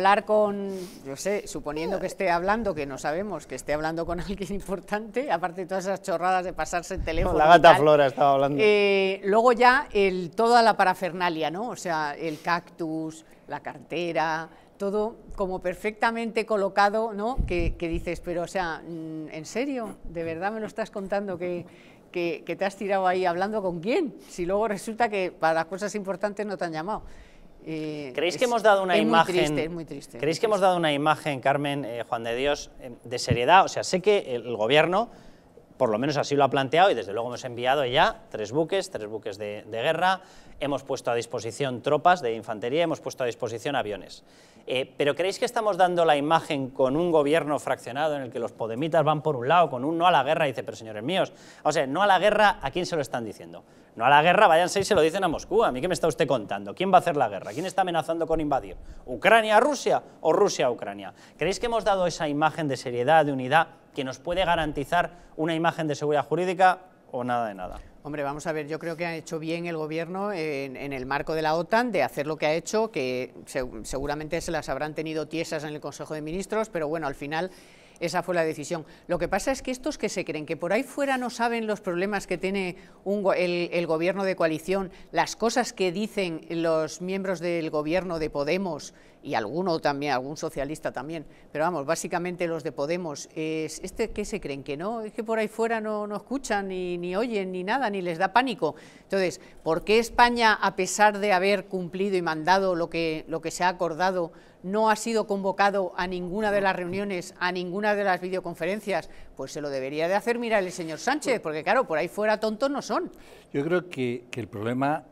Hablar con, yo sé, suponiendo que esté hablando, que no sabemos, que esté hablando con alguien importante, aparte de todas esas chorradas de pasarse el teléfono. La gata Flora estaba hablando. Eh, luego ya el, toda la parafernalia, ¿no? O sea, el cactus, la cartera, todo como perfectamente colocado, ¿no? Que, dices, pero o sea, mm, ¿en serio? ¿De verdad me lo estás contando que, que te has tirado ahí hablando con quién? Si luego resulta que para las cosas importantes no te han llamado. Eh, ¿Creéis que hemos dado una imagen? que hemos dado una imagen, Carmen, eh, Juan de Dios, eh, de seriedad? O sea, sé que el gobierno por lo menos así lo ha planteado y desde luego hemos enviado ya tres buques, tres buques de, guerra, hemos puesto a disposición tropas de infantería, hemos puesto a disposición aviones. Eh, ¿Pero creéis que estamos dando la imagen con un gobierno fraccionado en el que los podemitas van por un lado, con un no a la guerra, y dice, pero señores míos, o sea, no a la guerra, ¿a quién se lo están diciendo? No a la guerra, váyanse y se lo dicen a Moscú, ¿a mí qué me está usted contando? ¿Quién va a hacer la guerra? ¿Quién está amenazando con invadir? ¿Ucrania a Rusia o Rusia a Ucrania? ¿Creéis que hemos dado esa imagen de seriedad, de unidad? que nos puede garantizar una imagen de seguridad jurídica o nada de nada. Hombre, vamos a ver, yo creo que ha hecho bien el gobierno en, en, el marco de la OTAN de hacer lo que ha hecho, que seguramente se las habrán tenido tiesas en el Consejo de Ministros, pero bueno, al final esa fue la decisión. Lo que pasa es que estos que se creen que por ahí fuera no saben los problemas que tiene el, gobierno de coalición, las cosas que dicen los miembros del gobierno de Podemos y alguno también, algún socialista también, pero vamos, básicamente los de Podemos, es, este que se creen que no, es que por ahí fuera no, no escuchan ni, ni oyen ni nada, ni les da pánico. Entonces, ¿por qué España, a pesar de haber cumplido y mandado lo que, lo que se ha acordado, no ha sido convocado a ninguna de las reuniones, a ninguna de las videoconferencias, pues se lo debería de hacer mirar el señor Sánchez, pues porque claro, por ahí fuera tontos no son. Yo creo que, que el problema